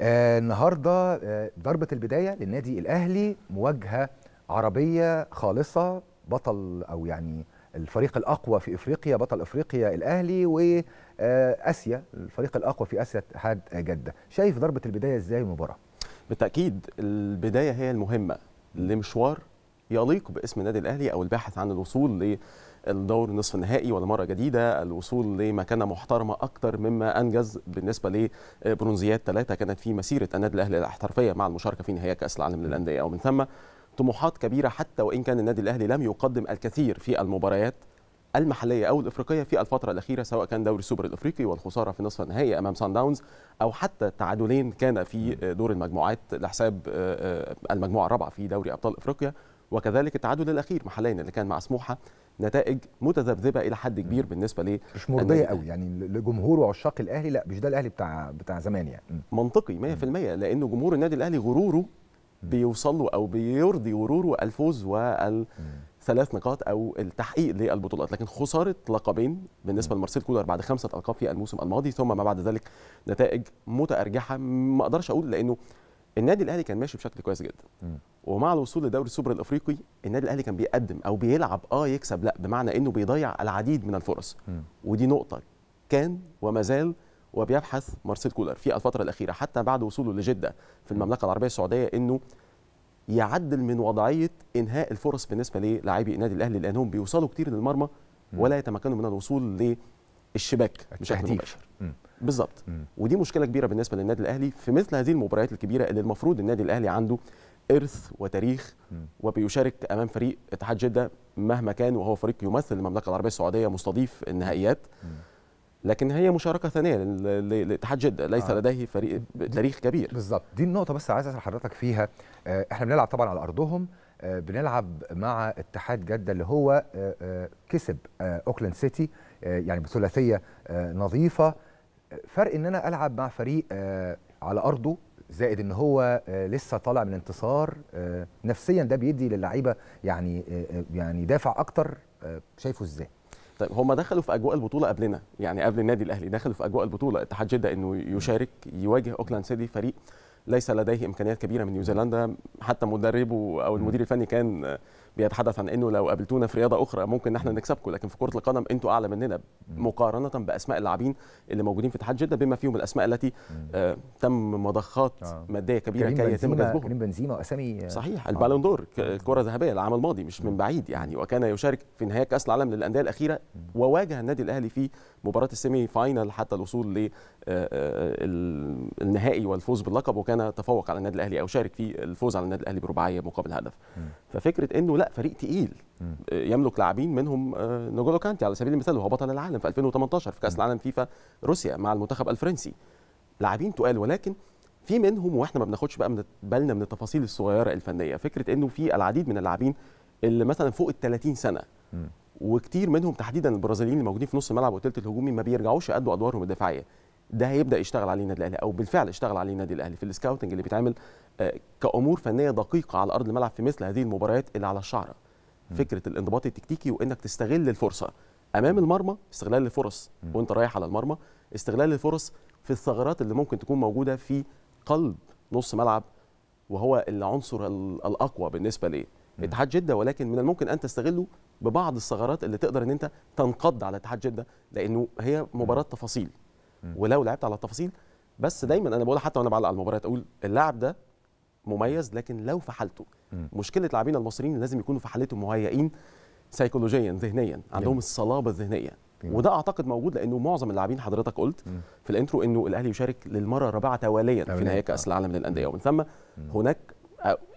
آه النهارده آه ضربه البدايه للنادي الاهلي مواجهه عربيه خالصه بطل او يعني الفريق الاقوى في افريقيا بطل افريقيا الاهلي واسيا آه، الفريق الاقوى في اسيا اتحاد جده شايف ضربه البدايه ازاي المباراه بالتاكيد البدايه هي المهمه لمشوار يليق باسم النادي الاهلي او الباحث عن الوصول ل الدور نصف النهائي ولا مره جديده الوصول لمكانه محترمه اكثر مما انجز بالنسبه لبرونزيات ثلاثه كانت في مسيره النادي الاهلي الاحترافيه مع المشاركه في نهائي كاس العالم للانديه ومن ثم طموحات كبيره حتى وان كان النادي الاهلي لم يقدم الكثير في المباريات المحليه او الافريقيه في الفتره الاخيره سواء كان دوري السوبر الافريقي والخساره في نصف النهائي امام سان داونز او حتى تعادلين كان في دور المجموعات لحساب آه، آه، المجموعه الرابعه في دوري ابطال افريقيا وكذلك التعادل الاخير محليا اللي كان مع سموحه نتائج متذبذبه الى حد كبير بالنسبه ليه مش مرضيه قوي يعني لجمهور وعشاق الاهلي لا مش ده الاهلي بتاع بتاع زمان يعني منطقي 100% لانه جمهور النادي الاهلي غروره بيوصل له او بيرضي غروره الفوز وال ثلاث نقاط او التحقيق للبطولات لكن خساره لقبين بالنسبه لمارسيل كولر بعد خمسه القاب في الموسم الماضي ثم ما بعد ذلك نتائج متارجحه ما اقدرش اقول لانه النادي الاهلي كان ماشي بشكل كويس جدا ومع الوصول لدوري السوبر الافريقي النادي الاهلي كان بيقدم او بيلعب اه يكسب لا بمعنى انه بيضيع العديد من الفرص ودي نقطه كان وما زال وبيبحث مارسيل كولر في الفتره الاخيره حتى بعد وصوله لجده في المملكه العربيه السعوديه انه يعدل من وضعيه انهاء الفرص بالنسبه للاعبي النادي الاهلي لانهم بيوصلوا كتير للمرمى ولا يتمكنوا من الوصول ل الشباك بشكل مباشر بالظبط ودي مشكله كبيره بالنسبه للنادي الاهلي في مثل هذه المباريات الكبيره اللي المفروض النادي الاهلي عنده ارث وتاريخ وبيشارك امام فريق اتحاد جده مهما كان وهو فريق يمثل المملكه العربيه السعوديه مستضيف النهائيات لكن هي مشاركه ثانيه لاتحاد جده ليس آه. لديه فريق تاريخ كبير بالظبط دي النقطه بس عايز اسال حضرتك فيها آه، احنا بنلعب طبعا على ارضهم آه، بنلعب مع اتحاد جده اللي هو آه، كسب اوكلاند سيتي آه، يعني بثلاثيه آه، نظيفه فرق ان انا العب مع فريق آه، على ارضه زائد ان هو لسه طالع من انتصار نفسيا ده بيدي للعيبه يعني يعني دافع اكتر شايفه ازاي طيب هم دخلوا في اجواء البطوله قبلنا يعني قبل النادي الاهلي دخلوا في اجواء البطوله اتحاد جده انه يشارك يواجه اوكلاند سيتي فريق ليس لديه امكانيات كبيره من نيوزيلندا حتى مدربه او المدير الفني كان بيتحدث عن انه لو قابلتونا في رياضه اخرى ممكن احنا نكسبكم لكن في كره القدم انتوا اعلى مننا مقارنه باسماء اللاعبين اللي موجودين في اتحاد جده بما فيهم الاسماء التي آه تم مضخات آه. ماديه كبيره كي يتم كسبهم كريم بنزيما واسامي صحيح آه. البالون دور الكره الذهبيه العام الماضي مش من بعيد يعني وكان يشارك في نهائي كاس العالم للانديه الاخيره وواجه النادي الاهلي في مباراه السيمي فاينل حتى الوصول للنهائي آه، آه، والفوز باللقب وكان تفوق على النادي الاهلي او شارك في الفوز على النادي الاهلي برباعيه مقابل هدف ففكره انه لا خلق فريق تقيل يملك لاعبين منهم آه، نجولو كانتي على سبيل المثال وهو بطل العالم في 2018 في كاس العالم فيفا روسيا مع المنتخب الفرنسي لاعبين تقال ولكن في منهم واحنا ما بناخدش بقى من بالنا من التفاصيل الصغيره الفنيه فكره انه في العديد من اللاعبين اللي مثلا فوق ال 30 سنه وكتير منهم تحديدا البرازيليين اللي موجودين في نص الملعب والثلث الهجومي ما بيرجعوش يأدوا ادوارهم الدفاعيه ده هيبدا يشتغل عليه النادي الاهلي او بالفعل اشتغل عليه النادي الاهلي في السكاوتنج اللي بيتعمل كامور فنيه دقيقه على ارض الملعب في مثل هذه المباريات اللي على الشعره فكره الانضباط التكتيكي وانك تستغل الفرصه امام المرمى استغلال الفرص وانت رايح على المرمى استغلال الفرص في الثغرات اللي ممكن تكون موجوده في قلب نص ملعب وهو العنصر الاقوى بالنسبه ليه اتحاد جده ولكن من الممكن ان تستغله ببعض الثغرات اللي تقدر ان انت تنقض على اتحاد جده لانه هي مباراه تفاصيل ولو لعبت على التفاصيل بس دايما انا بقول حتى وانا بعلق على المباريات اقول اللاعب ده مميز لكن لو في حالته مشكله لاعبين المصريين لازم يكونوا في حالتهم مهيئين سيكولوجيا ذهنيا عندهم جميل. الصلابه الذهنيه جميل. وده اعتقد موجود لانه معظم اللاعبين حضرتك قلت مم. في الانترو انه الاهلي يشارك للمره الرابعه تواليا في نهائي كاس العالم للأندية ومن ثم مم. آه، هناك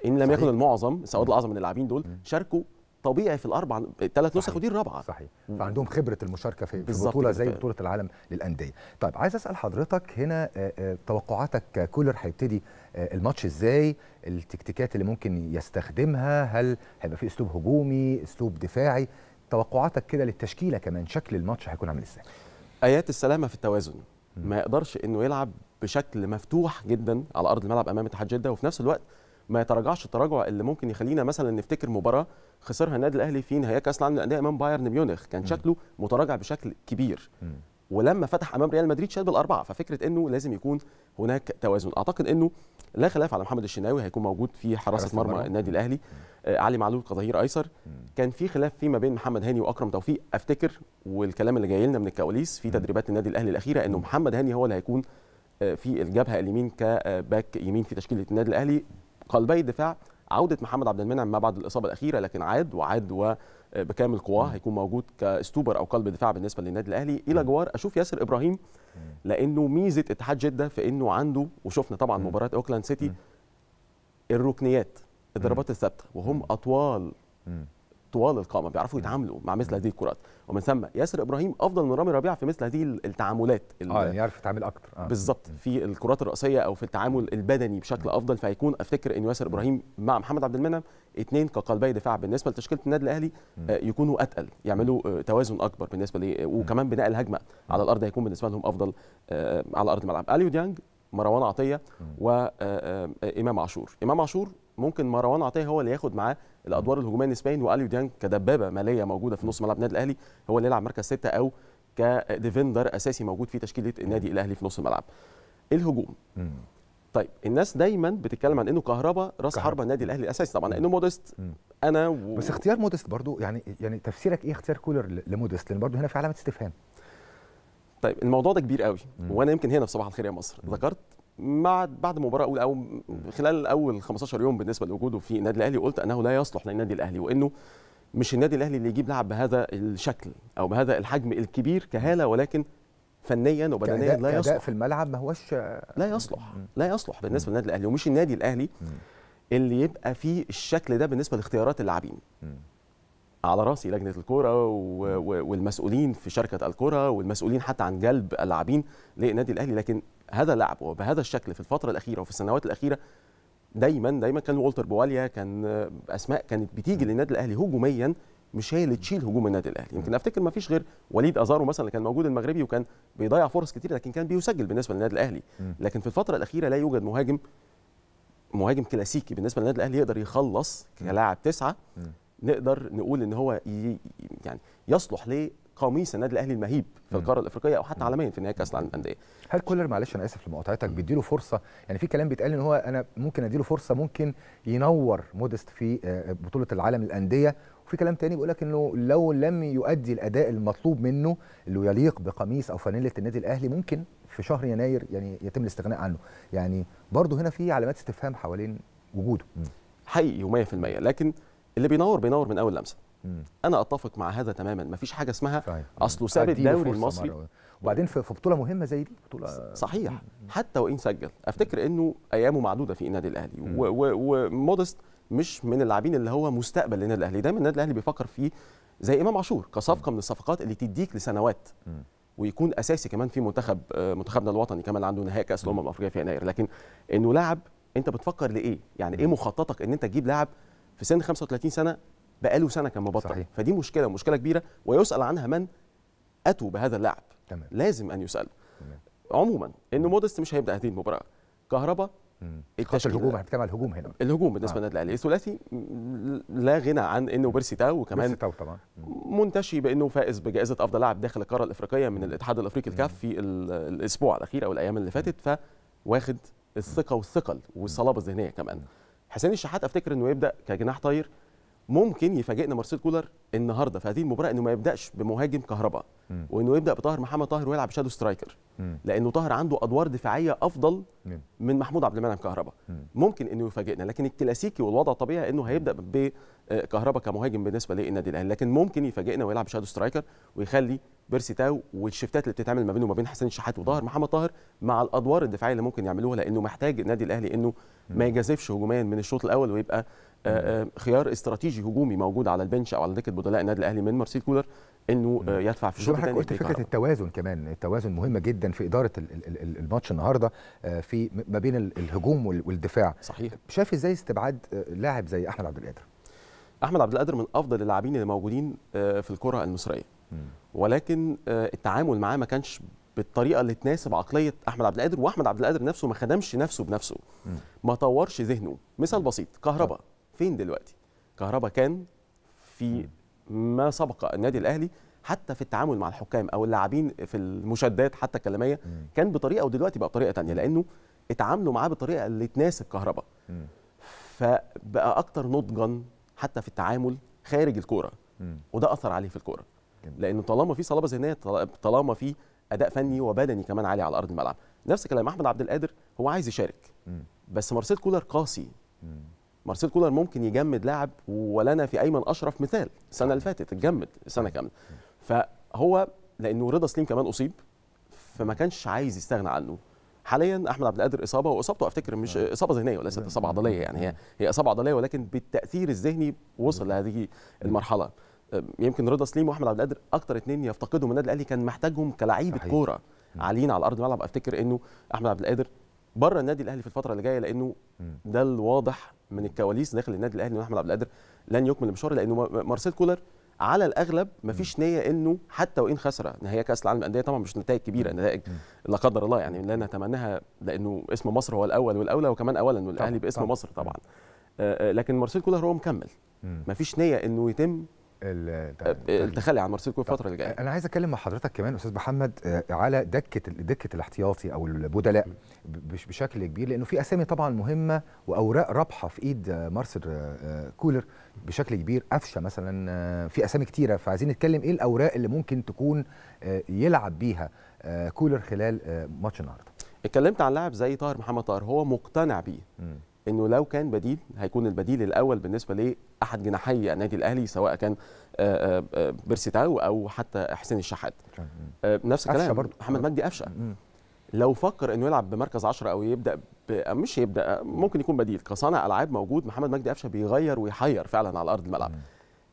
ان لم يكن المعظم سواد الاعظم من اللاعبين دول شاركوا طبيعي في الاربع ثلاث نسخ ودي الرابعه صحيح فعندهم خبره المشاركه في بطوله زي بطوله العالم للانديه طيب عايز اسال حضرتك هنا آه، آه، توقعاتك كولر هيبتدي آه، الماتش ازاي التكتيكات اللي ممكن يستخدمها هل هيبقى في اسلوب هجومي اسلوب دفاعي توقعاتك كده للتشكيله كمان شكل الماتش هيكون عامل ازاي ايات السلامه في التوازن ما يقدرش انه يلعب بشكل مفتوح جدا على ارض الملعب امام اتحاد جده وفي نفس الوقت ما يتراجعش التراجع اللي ممكن يخلينا مثلا نفتكر مباراه خسرها النادي الاهلي في نهائي كاس العالم للانديه امام بايرن ميونخ كان شكله متراجع بشكل كبير ولما فتح امام ريال مدريد شاد بالاربعه ففكره انه لازم يكون هناك توازن اعتقد انه لا خلاف على محمد الشناوي هيكون موجود في حراسه مرمى النادي الاهلي آه، علي معلول كظهير ايسر كان في خلاف فيما بين محمد هاني واكرم توفيق افتكر والكلام اللي جاي لنا من الكواليس في تدريبات النادي الاهلي الاخيره انه محمد هاني هو اللي هيكون آه، في الجبهه اليمين كباك يمين في تشكيله النادي الاهلي قلبي الدفاع عوده محمد عبد المنعم ما بعد الاصابه الاخيره لكن عاد وعاد وبكامل قواه هيكون موجود كاستوبر او قلب دفاع بالنسبه للنادي الاهلي الى جوار اشوف ياسر ابراهيم لانه ميزه اتحاد جده في انه عنده وشفنا طبعا مباراه اوكلاند سيتي الركنيات الضربات الثابته وهم اطوال طوال القامه بيعرفوا يتعاملوا مع مثل هذه الكرات ومن ثم ياسر ابراهيم افضل من رامي ربيعه في مثل هذه التعاملات اه يعني يعرف يتعامل اكتر آه. بالظبط في الكرات الراسيه او في التعامل البدني بشكل افضل فهيكون افتكر ان ياسر ابراهيم مع محمد عبد المنعم اثنين كقلبي دفاع بالنسبه لتشكيله النادي الاهلي آه، يكونوا اتقل يعملوا آه، توازن اكبر بالنسبه لي وكمان بناء الهجمه على الارض هيكون بالنسبه لهم افضل آه، على ارض الملعب اليو ديانج مروان عطيه وامام عاشور امام عاشور ممكن مروان عطيه هو اللي ياخد معاه الادوار الهجوميه نسبيا واليو ديانج كدبابه ماليه موجوده في نص ملعب النادي الاهلي هو اللي يلعب مركز سته او كديفندر اساسي موجود في تشكيله النادي الاهلي في نص الملعب. الهجوم. طيب الناس دايما بتتكلم عن انه كهربا راس حربه النادي الاهلي الاساسي طبعا لانه مودست انا و... بس اختيار مودست برضو يعني يعني تفسيرك ايه اختيار كولر لمودست لان برضو هنا في علامه استفهام. طيب الموضوع ده كبير قوي مم. وانا يمكن هنا في صباح الخير يا مصر ذكرت مع بعد مباراه اولى او خلال اول 15 يوم بالنسبه لوجوده في النادي الاهلي قلت انه لا يصلح للنادي الاهلي وانه مش النادي الاهلي اللي يجيب لاعب بهذا الشكل او بهذا الحجم الكبير كهاله ولكن فنيا وبدنيا لا يصلح في الملعب ما هوش لا يصلح لا يصلح بالنسبه للنادي الاهلي ومش النادي الاهلي اللي يبقى فيه الشكل ده بالنسبه لاختيارات اللاعبين على راسي لجنه الكوره والمسؤولين في شركه الكوره والمسؤولين حتى عن جلب اللاعبين للنادي الاهلي لكن هذا اللعب وبهذا الشكل في الفتره الاخيره وفي السنوات الاخيره دايما دايما كان والتر بواليا كان اسماء كانت بتيجي للنادي الاهلي هجوميا مش هي اللي تشيل هجوم النادي الاهلي يمكن افتكر ما فيش غير وليد ازارو مثلا اللي كان موجود المغربي وكان بيضيع فرص كتير لكن كان بيسجل بالنسبه للنادي الاهلي لكن في الفتره الاخيره لا يوجد مهاجم مهاجم كلاسيكي بالنسبه للنادي الاهلي يقدر يخلص كلاعب تسعه نقدر نقول ان هو يعني يصلح قميص النادي الاهلي المهيب في القاره الافريقيه او حتى عالميا في نهائي كاس العالم للانديه هل كولر معلش انا اسف لمقاطعتك بيديله فرصه يعني في كلام بيتقال ان هو انا ممكن اديله فرصه ممكن ينور مودست في آه، آه، بطوله العالم للانديه وفي كلام تاني بيقول لك انه لو لم يؤدي الاداء المطلوب منه اللي يليق بقميص او فانيله النادي الاهلي ممكن في شهر يناير يعني يتم الاستغناء عنه يعني برضه هنا في علامات استفهام حوالين وجوده حقيقي و100% لكن اللي بينور بينور من اول لمسه انا اتفق مع هذا تماما مفيش حاجه اسمها صحيح. اصله ساب الدوري المصري وبعدين في بطوله مهمه زي دي بطوله صحيح مم. حتى وان سجل افتكر انه ايامه معدوده في النادي الاهلي ومودست مش من اللاعبين اللي هو مستقبل للنادي الاهلي دايما النادي الاهلي بيفكر فيه زي امام عاشور كصفقه من الصفقات اللي تديك لسنوات مم. ويكون اساسي كمان في منتخب آه، منتخبنا الوطني كمان عنده نهائي كاس الامم الافريقيه في يناير لكن انه لاعب انت بتفكر لايه يعني ايه مخططك ان انت تجيب لاعب في سن 35 سنه بقاله سنه كان مبطل صحيح. فدي مشكله مشكله كبيره ويسال عنها من اتوا بهذا اللاعب تمام. لازم ان يسال تمام. عموما انه مودست مش هيبدا هذه المباراه كهربا التشكيل الهجوم هنتكلم على الهجوم هنا الهجوم آه. بالنسبه آه. للنادي الاهلي الثلاثي لا غنى عن انه بيرسي تاو وكمان بيرسي تاو طبعا منتشي بانه فائز بجائزه افضل لاعب داخل القاره الافريقيه من الاتحاد الافريقي الكاف في الاسبوع الاخير او الايام اللي فاتت فواخد الثقه والثقل والصلابه الذهنيه كمان حسين الشحات افتكر انه يبدا كجناح طاير ممكن يفاجئنا مارسيل كولر النهارده في هذه المباراه انه ما يبداش بمهاجم كهرباء وانه يبدا بطاهر محمد طاهر ويلعب شادو سترايكر لانه طاهر عنده ادوار دفاعيه افضل من محمود عبد المنعم كهرباء ممكن انه يفاجئنا لكن الكلاسيكي والوضع الطبيعي انه هيبدا بكهرباء آه، كمهاجم بالنسبه للنادي الاهلي لكن ممكن يفاجئنا ويلعب شادو سترايكر ويخلي بيرسي تاو والشفتات اللي بتتعمل ما بينه وما بين حسين الشحات وطاهر محمد طاهر مع الادوار الدفاعيه اللي ممكن يعملوها لانه محتاج النادي الاهلي انه ما يجازفش هجوميا من الشوط الاول ويبقى آه، آه، خيار استراتيجي هجومي موجود على البنش او على دكه بدلاء النادي الاهلي من مارسيل كولر انه آه، يدفع في الشوط الثاني قلت فكره التوازن كمان التوازن مهمه جدا في اداره الماتش النهارده في ما بين الهجوم والدفاع صحيح شايف ازاي استبعاد لاعب زي احمد عبد القادر احمد عبد القادر من افضل اللاعبين اللي موجودين في الكره المصريه ولكن التعامل معاه ما كانش بالطريقه اللي تناسب عقليه احمد عبد القادر واحمد عبد القادر نفسه ما خدمش نفسه بنفسه ما طورش ذهنه مثال بسيط كهربا فين دلوقتي كهربا كان في ما سبق النادي الاهلي حتى في التعامل مع الحكام او اللاعبين في المشادات حتى الكلاميه كان بطريقه ودلوقتي بقى بطريقه ثانيه لانه اتعاملوا معاه بالطريقه اللي تناسب كهربا فبقى اكتر نضجا حتى في التعامل خارج الكوره وده اثر عليه في الكوره لانه طالما في صلابه ذهنيه طالما في اداء فني وبدني كمان عالي على ارض الملعب نفس كلام احمد عبد القادر هو عايز يشارك بس مارسيل كولر قاسي مارسيل كولر ممكن يجمد لاعب ولنا في ايمن اشرف مثال السنه اللي فاتت اتجمد سنه كامله فهو لانه رضا سليم كمان اصيب فما كانش عايز يستغنى عنه حاليا احمد عبد القادر اصابه واصابته افتكر مش آه. اصابه ذهنيه وليست اصابه عضليه يعني هي آه. هي اصابه عضليه ولكن بالتاثير الذهني وصل لهذه المرحله يمكن رضا سليم واحمد عبد القادر اكتر اثنين يفتقدهم النادي الاهلي كان محتاجهم كلعيبه كوره عاليين على ارض الملعب افتكر انه احمد عبد القادر بره النادي الاهلي في الفتره اللي جايه لانه ده الواضح من الكواليس داخل النادي الاهلي ان احمد عبد القادر لن يكمل المشوار لانه مارسيل كولر على الاغلب مفيش نيه انه حتى وان خسر نهائي كاس العالم للانديه طبعا مش نتائج كبيره نتائج لا قدر الله يعني لا نتمناها لانه اسم مصر هو الاول والاولى وكمان اولا والاهلي باسم طبعًا. مصر طبعا آه، آه، لكن مارسيل كولر هو مكمل مفيش نيه انه يتم طيب. التخلي عن مارسيل كل الفتره اللي جايه انا عايز اتكلم مع حضرتك كمان استاذ محمد آه، على دكه دكه الاحتياطي او البدلاء بشكل كبير لانه في اسامي طبعا مهمه واوراق رابحه في ايد آه، مارسيل آه، كولر بشكل كبير قفشه مثلا في اسامي كتيره فعايزين نتكلم ايه الاوراق اللي ممكن تكون يلعب بيها كولر خلال ماتش النهارده اتكلمت عن لاعب زي طاهر محمد طاهر هو مقتنع بيه انه لو كان بديل هيكون البديل الاول بالنسبه لاحد جناحي النادي الاهلي سواء كان آه، آه، آه، بيرسيتاو او حتى حسين الشحات نفس الكلام محمد مجدي قفشه لو فكر انه يلعب بمركز 10 او يبدا ب... مش يبدا ممكن يكون بديل كصانع العاب موجود محمد مجدي قفشه بيغير ويحير فعلا على ارض الملعب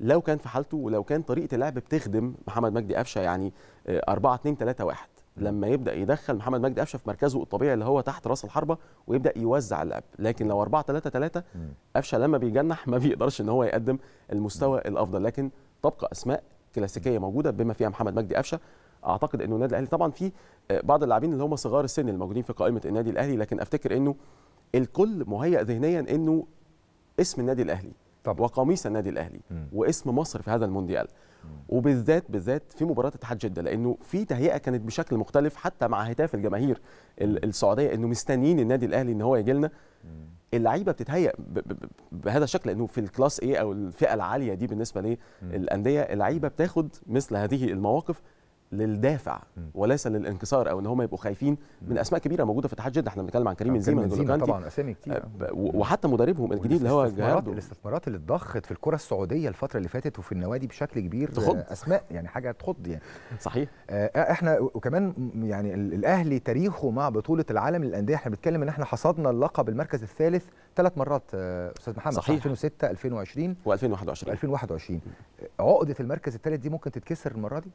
لو كان في حالته ولو كان طريقه اللعب بتخدم محمد مجدي قفشه يعني 4 2 3 1 لما يبدا يدخل محمد مجدي قفشه في مركزه الطبيعي اللي هو تحت راس الحربه ويبدا يوزع اللعب لكن لو 4 3 3 قفشه لما بيجنح ما بيقدرش ان هو يقدم المستوى الافضل لكن تبقى اسماء كلاسيكيه موجوده بما فيها محمد مجدي قفشه اعتقد انه النادي الاهلي طبعا في آه، بعض اللاعبين اللي هم صغار السن الموجودين في قائمه النادي الاهلي لكن افتكر انه الكل مهيئ ذهنيا انه اسم النادي الاهلي طبعا. وقميص النادي الاهلي م. واسم مصر في هذا المونديال وبالذات بالذات في مباراه اتحاد جده لانه في تهيئه كانت بشكل مختلف حتى مع هتاف الجماهير السعوديه انه مستنيين النادي الاهلي ان هو يجي لنا اللعيبه بتتهيأ بهذا الشكل لانه في الكلاس ايه او الفئه العاليه دي بالنسبه للانديه اللعيبه بتاخد مثل هذه المواقف للدافع وليس للانكسار او ان هم يبقوا خايفين من اسماء كبيره موجوده في اتحاد جده احنا بنتكلم عن كريم بنزيما طبعا اسامي كتير آه، وحتى مدربهم الجديد اللي هو جهاد الاستثمارات اللي اتضخت في الكره السعوديه الفتره اللي فاتت وفي النوادي بشكل كبير آه، تخض. اسماء يعني حاجه تخض يعني صحيح آه، احنا وكمان يعني الاهلي تاريخه مع بطوله العالم للانديه احنا بنتكلم ان احنا حصدنا اللقب المركز الثالث ثلاث مرات استاذ محمد صحيح 2006 2020 و2021 2021 عقده المركز الثالث دي ممكن تتكسر المره دي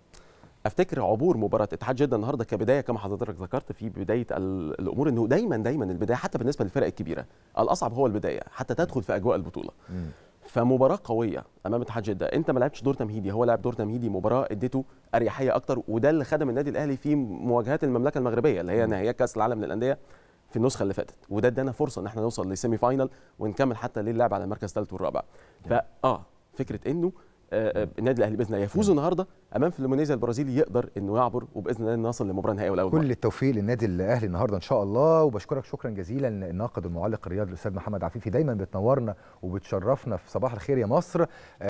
افتكر عبور مباراه اتحاد جده النهارده كبدايه كما حضرتك ذكرت في بدايه الامور انه دايما دايما البدايه حتى بالنسبه للفرق الكبيره الاصعب هو البدايه حتى تدخل في اجواء البطوله فمباراه قويه امام اتحاد جده انت ما لعبتش دور تمهيدي هو لعب دور تمهيدي مباراه اديته اريحيه اكتر وده اللي خدم النادي الاهلي في مواجهات المملكه المغربيه اللي هي نهائيات كاس العالم للانديه في النسخه اللي فاتت وده ادانا فرصه ان احنا نوصل لسيمي فاينل ونكمل حتى للعب على المركز الثالث والرابع فاه فكره انه آه، آه، النادي الاهلي باذن الله يفوز نعم. النهارده امام فلومينيزا البرازيلي يقدر انه يعبر وباذن الله نصل لمباراه نهائيه ولاول كل التوفيق للنادي الاهلي النهارده ان شاء الله وبشكرك شكرا جزيلا الناقد والمعلق الرياضي الاستاذ محمد عفيفي دايما بتنورنا وبتشرفنا في صباح الخير يا مصر